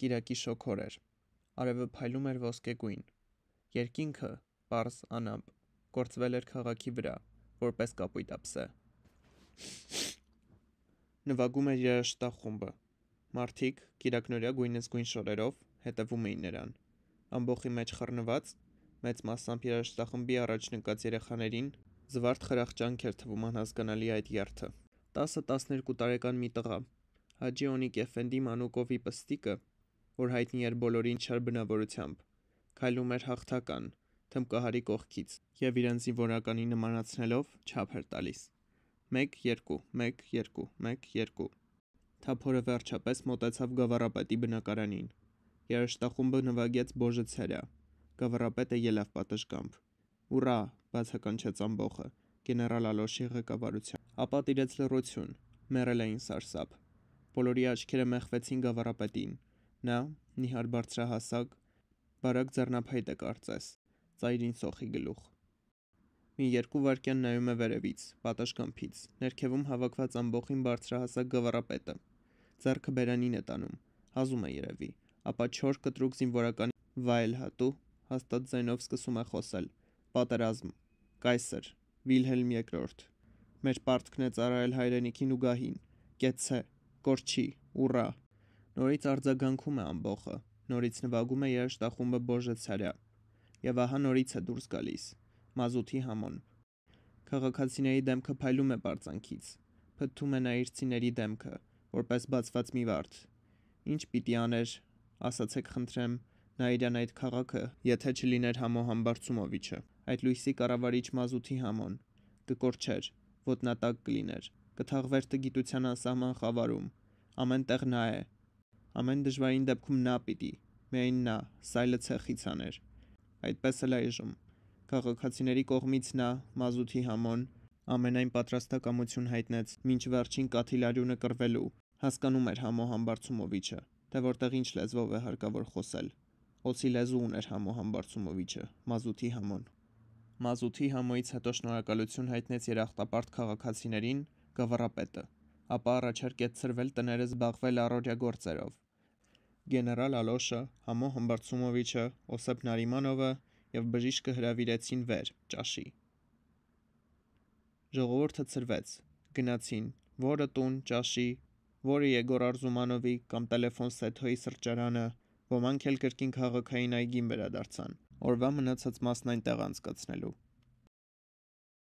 Կիրակի շոգոր էր։ Արևը փայլում էր ոսկեգույն։ Երկինքը, པարզ անամպ, կորցվել էր քաղաքի վրա, որպես կապույտ ափսե։ Նվագում էր երաշտախումբը։ Մարտիկ Կիրակնորյա գույնզգույն շորերով հետևում էին նրան։ Ամբողջի մեջ խռնված մեծ մասամբ երաշտախմբի առաջ նկած երեխաներին զվարթ խրախճանք էր թվում անհասկանալի այդ երթը։ 10-12 տարեկան մի տղա Հաջի Օնիկ Էֆենդի Մանուկովի պստիկը որ հայտնի էր բոլորին չար բնավորությամբ, քայլում էր հաղթական, թմկահարի կողքից եւ իրեն զինվորականի նմանացնելով չափ էր տալիս։ 1 2 1 2 1 2 Թափորը վերջապես մոտեցավ գավառապետի բնակարանին։ Երաշտախումբը նվագեց Բոժը ցերա։ Գավառապետը ելավ պատշգամբ։ Ուրա, բացականչեց ամբողը գեներալ Ալոշի ղեկավարությամբ։ Ապա տիրեց լռություն։ Մեռել էին սարսափ։ Բոլորի աչքերը մեղվեցին գավառապետին։ Նա, նիհար բարձրահասակ, բարակ ձեռնափայտ է կարծես, ծայրին սոխի գլուխ։ Մի երկու վայրկյան նայում է վերևից, պատշգամբից, ներքևում հավաքված ամբողին բարձրահասակ գավառապետը։ Ձեռքը բերանին է տանում, հազում է երևի, ապա չոր կտրուկ զինվորական վայել հատու հաստատ ձայնով սկսում է խոսել. Պատերազմ, Կայսր, Վիլհելմ II, մեր պարտքն է ծառայել հայրենիքին ու գահին, կեցցե, կորչի, ուրա, նորից արձագանքում է ամբողը, նորից նվագում է երաշտախումբը բոժեցարյա։ Եվ ահա նորից է դուրս գալիս, մազութի համոն։ Քաղաքացիների դեմքը փայլում է բարձանքից, փթում է նա իրցիների դեմքը, որպես բացված մի վարդ։ Ինչ պիտի աներ, ասացեք խնդրեմ, նա իրան այդ քաղաքը, եթե չլիներ համոհամ Բարցումովիչը, այդ լույսի կառավարիչ մազութի համոն, կկորչեր, ոտնատակ կլիներ, կթաղվեր տգիտության անսահման խավարում, ամեն տեղ նա է, Ամեն դժվարին դեպքում նա պիտի, միայն նա, սայլը ցեղից աներ։ Այդպես էլ այժմ։ Քաղաքացիների կողմից նա մազութի համոն ամենայն պատրաստակամություն հայտնեց մինչ վերջին կաթիլարյունը կրվելու։ Հասկանում էր Համո Համբարձումովիչը, թե որտեղ ինչ լեզվով է հարկավոր խոսել։ Օսի լեզու ուներ Համո Համբարձումովիչը, մազութի համոն։ Մազութի համոյից հետո շնորհակալություն հայտնեց երախտապարտ քաղաքացիներին գավառապետը ապա առաջարկեց ցրվել տները զբաղվել առօրյա գործերով։ Գեներալ Ալոշը, Համո Համբարձումովիչը, Օսեփ Նարիմանովը եւ բժիշկը հրավիրեցին վեր ճաշի։ Ժողովուրդը ցրվեց, գնացին, որը տուն ճաշի, որը Եգոր Արզումանովի կամ տելեֆոն Սեթոյի սրճարանը, ոմանք էլ կրկին քաղաքային այգին վերադարձան։ Օրվա մնացած մասն այնտեղ անցկացնելու։